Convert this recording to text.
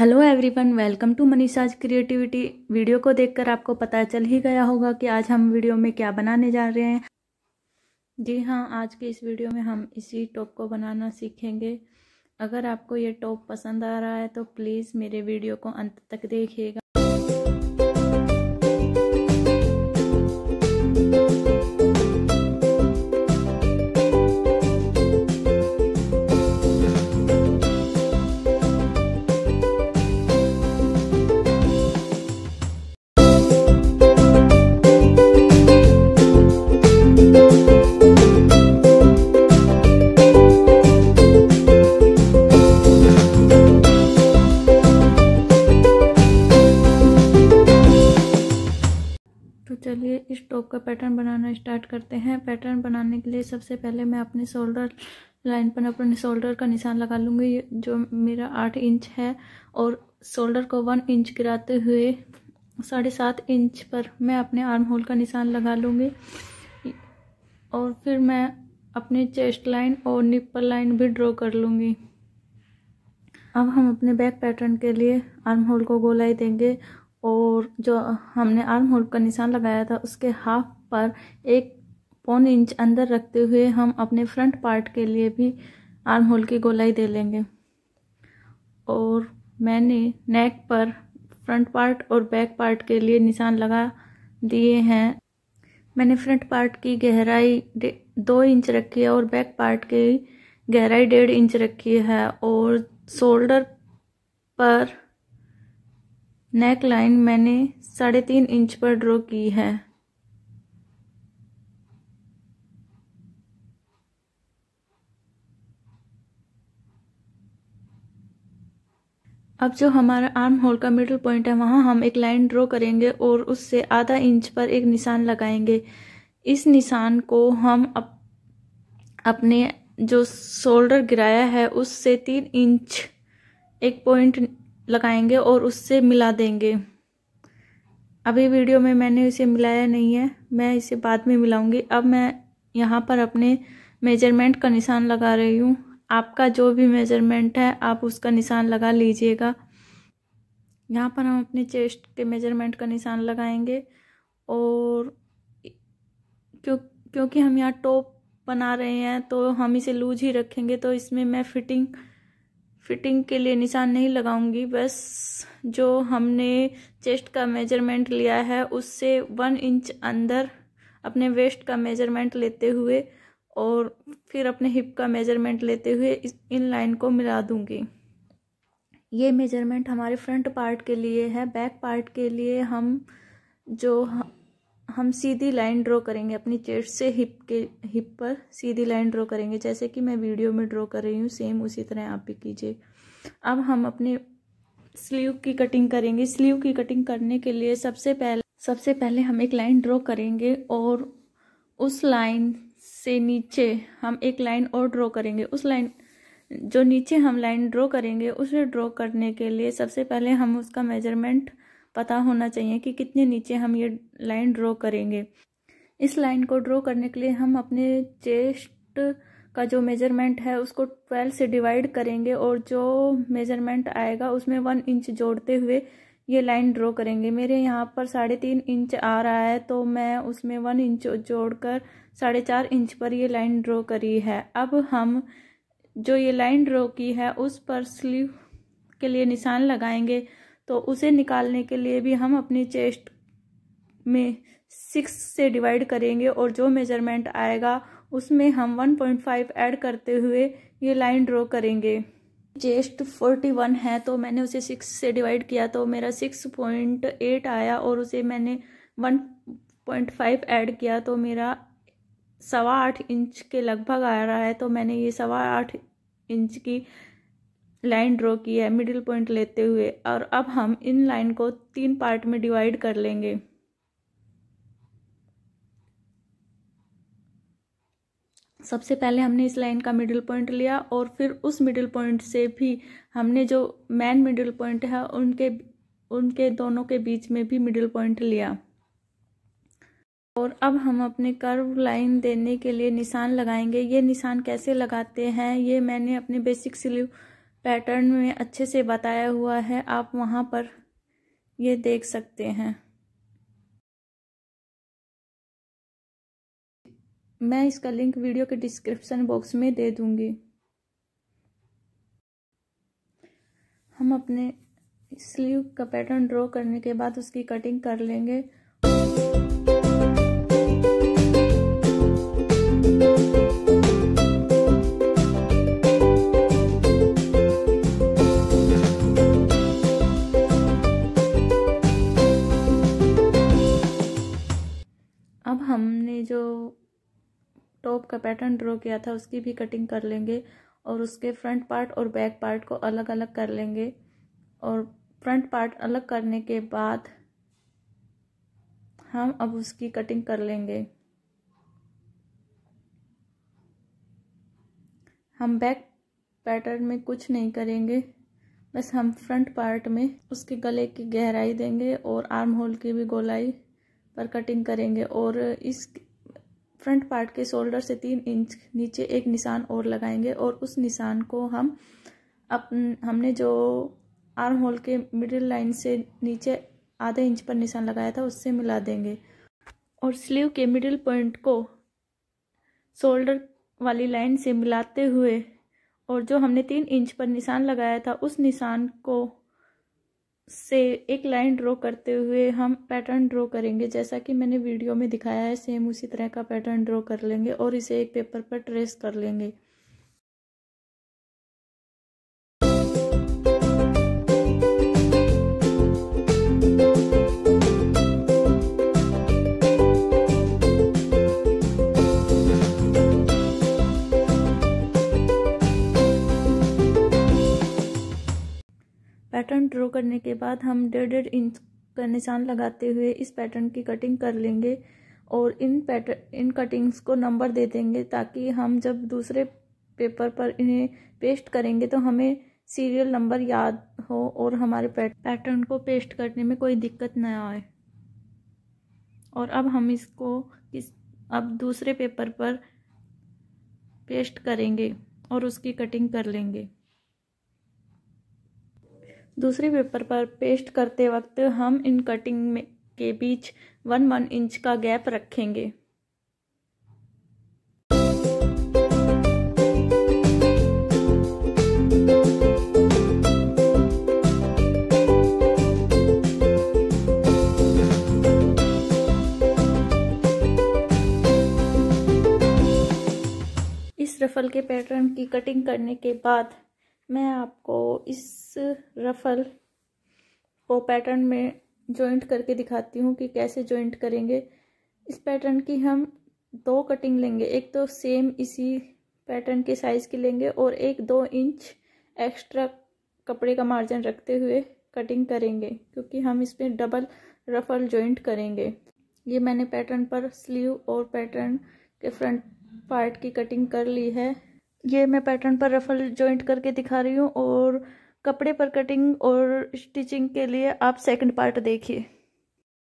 hello everyone welcome to Manisha's creativity video को देखकर आपको पता चल ही गया होगा कि आज हम वीडियो में क्या बनाने जा रहे हैं जी हाँ आज के इस वीडियो में हम इसी टॉप को बनाना सीखेंगे अगर आपको ये टॉप पसंद आ रहा है तो प्लीज़ मेरे वीडियो को अंत तक देखिएगा चलिए इस टॉप का पैटर्न बनाना स्टार्ट करते हैं पैटर्न बनाने के लिए सबसे पहले मैं अपने शोल्डर लाइन पर अपने शोल्डर का निशान लगा लूँगी जो मेरा आठ इंच है और शोल्डर को वन इंच गिराते हुए साढ़े सात इंच पर मैं अपने आर्म होल का निशान लगा लूँगी और फिर मैं अपने चेस्ट लाइन और निप्पल लाइन भी ड्रॉ कर लूँगी अब हम अपने बैक पैटर्न के लिए आर्म होल को गोलाई देंगे और जो हमने आर्म होल का निशान लगाया था उसके हाफ पर एक पौन इंच अंदर रखते हुए हम अपने फ्रंट पार्ट के लिए भी आर्म होल की गोलाई दे लेंगे और मैंने नेक पर फ्रंट पार्ट और बैक पार्ट के लिए निशान लगा दिए हैं मैंने फ्रंट पार्ट की गहराई दो इंच रखी है और बैक पार्ट की गहराई डेढ़ इंच रखी है और शोल्डर पर नेक लाइन मैंने साढ़े तीन इंच पर ड्रॉ की है अब जो हमारा आर्म होल का मिडल पॉइंट है वहां हम एक लाइन ड्रॉ करेंगे और उससे आधा इंच पर एक निशान लगाएंगे इस निशान को हम अप, अपने जो शोल्डर गिराया है उससे तीन इंच एक पॉइंट लगाएंगे और उससे मिला देंगे अभी वीडियो में मैंने इसे मिलाया नहीं है मैं इसे बाद में मिलाऊंगी अब मैं यहाँ पर अपने मेजरमेंट का निशान लगा रही हूँ आपका जो भी मेजरमेंट है आप उसका निशान लगा लीजिएगा यहाँ पर हम अपने चेस्ट के मेजरमेंट का निशान लगाएंगे और क्यों क्योंकि हम यहाँ टॉप बना रहे हैं तो हम इसे लूज ही रखेंगे तो इसमें मैं फिटिंग फिटिंग के लिए निशान नहीं लगाऊंगी बस जो हमने चेस्ट का मेजरमेंट लिया है उससे वन इंच अंदर अपने वेस्ट का मेजरमेंट लेते हुए और फिर अपने हिप का मेजरमेंट लेते हुए इस इन लाइन को मिला दूंगी ये मेजरमेंट हमारे फ्रंट पार्ट के लिए है बैक पार्ट के लिए हम जो हम सीधी लाइन ड्रॉ करेंगे अपनी चेस्ट से हिप के हिप पर सीधी लाइन ड्रॉ करेंगे जैसे कि मैं वीडियो में ड्रॉ कर रही हूँ सेम उसी तरह आप भी कीजिए अब हम अपने स्लीव की कटिंग करेंगे स्लीव की कटिंग करने के लिए सबसे पहले सबसे पहले हम एक लाइन ड्रॉ करेंगे और उस लाइन से नीचे हम एक लाइन और ड्रॉ करेंगे उस लाइन जो नीचे हम लाइन ड्रॉ करेंगे उसे ड्रॉ करने के लिए सबसे पहले हम उसका मेजरमेंट पता होना चाहिए कि कितने नीचे हम ये लाइन ड्रॉ करेंगे इस लाइन को ड्रॉ करने के लिए हम अपने चेस्ट का जो मेजरमेंट है उसको ट्वेल्व से डिवाइड करेंगे और जो मेजरमेंट आएगा उसमें वन इंच जोड़ते हुए ये लाइन ड्रॉ करेंगे मेरे यहाँ पर साढ़े तीन इंच आ रहा है तो मैं उसमें वन इंच जोड़कर साढ़े चार इंच पर ये लाइन ड्रॉ करी है अब हम जो ये लाइन ड्रॉ की है उस पर स्लीव के लिए निशान लगाएंगे तो उसे निकालने के लिए भी हम अपनी चेस्ट में सिक्स से डिवाइड करेंगे और जो मेजरमेंट आएगा उसमें हम 1.5 ऐड करते हुए ये लाइन ड्रॉ करेंगे चेस्ट 41 है तो मैंने उसे सिक्स से डिवाइड किया तो मेरा 6.8 आया और उसे मैंने 1.5 ऐड किया तो मेरा सवा आठ इंच के लगभग आ रहा है तो मैंने ये सवा आठ इंच की लाइन ड्रॉ की है मिडिल पॉइंट लेते हुए और अब हम इन लाइन को तीन पार्ट में डिवाइड कर लेंगे सबसे पहले हमने इस लाइन का मिडिल पॉइंट लिया और फिर उस मिडिल पॉइंट से भी हमने जो मैन मिडिल पॉइंट है उनके उनके दोनों के बीच में भी मिडिल पॉइंट लिया और अब हम अपने कर्व लाइन देने के लिए निशान लगाएंगे ये निशान कैसे लगाते हैं ये मैंने अपने बेसिक सिल्यू पैटर्न में अच्छे से बताया हुआ है आप वहाँ पर ये देख सकते हैं मैं इसका लिंक वीडियो के डिस्क्रिप्शन बॉक्स में दे दूंगी हम अपने स्लीव का पैटर्न ड्रॉ करने के बाद उसकी कटिंग कर लेंगे टॉप का पैटर्न ड्रॉ किया था उसकी भी कटिंग कर लेंगे और उसके फ्रंट पार्ट और बैक पार्ट को अलग अलग कर लेंगे और फ्रंट पार्ट अलग करने के बाद हम अब उसकी कटिंग कर लेंगे हम बैक पैटर्न में कुछ नहीं करेंगे बस हम फ्रंट पार्ट में उसके गले की गहराई देंगे और आर्म होल की भी गोलाई पर कटिंग करेंगे और इस फ्रंट पार्ट के शोल्डर से तीन इंच नीचे एक निशान और लगाएंगे और उस निशान को हम अप हमने जो आर्म होल के मिडिल लाइन से नीचे आधा इंच पर निशान लगाया था उससे मिला देंगे और स्लीव के मिडिल पॉइंट को शोल्डर वाली लाइन से मिलाते हुए और जो हमने तीन इंच पर निशान लगाया था उस निशान को से एक लाइन ड्रॉ करते हुए हम पैटर्न ड्रॉ करेंगे जैसा कि मैंने वीडियो में दिखाया है सेम उसी तरह का पैटर्न ड्रॉ कर लेंगे और इसे एक पेपर पर ट्रेस कर लेंगे पैटर्न ड्रॉ करने के बाद हम डेढ़ डेढ़ इंच का निशान लगाते हुए इस पैटर्न की कटिंग कर लेंगे और इन पैटर्न इन कटिंग्स को नंबर दे देंगे ताकि हम जब दूसरे पेपर पर इन्हें पेस्ट करेंगे तो हमें सीरियल नंबर याद हो और हमारे पैटर्न को पेस्ट करने में कोई दिक्कत न आए और अब हम इसको किस अब दूसरे पेपर पर पेस्ट करेंगे और उसकी कटिंग कर लेंगे दूसरे पेपर पर पेस्ट करते वक्त हम इन कटिंग में के बीच वन वन इंच का गैप रखेंगे इस रफल के पैटर्न की कटिंग करने के बाद मैं आपको इस इस रफल को पैटर्न में जॉइंट करके दिखाती हूँ कि कैसे जॉइंट करेंगे इस पैटर्न की हम दो कटिंग लेंगे एक तो सेम इसी पैटर्न के साइज़ की लेंगे और एक दो इंच एक्स्ट्रा कपड़े का मार्जिन रखते हुए कटिंग करेंगे क्योंकि हम इसमें डबल रफल जॉइंट करेंगे ये मैंने पैटर्न पर स्लीव और पैटर्न के फ्रंट पार्ट की कटिंग कर ली है ये मैं पैटर्न पर रफल जॉइंट करके दिखा रही हूँ और कपड़े पर कटिंग और स्टिचिंग के लिए आप सेकंड पार्ट देखिए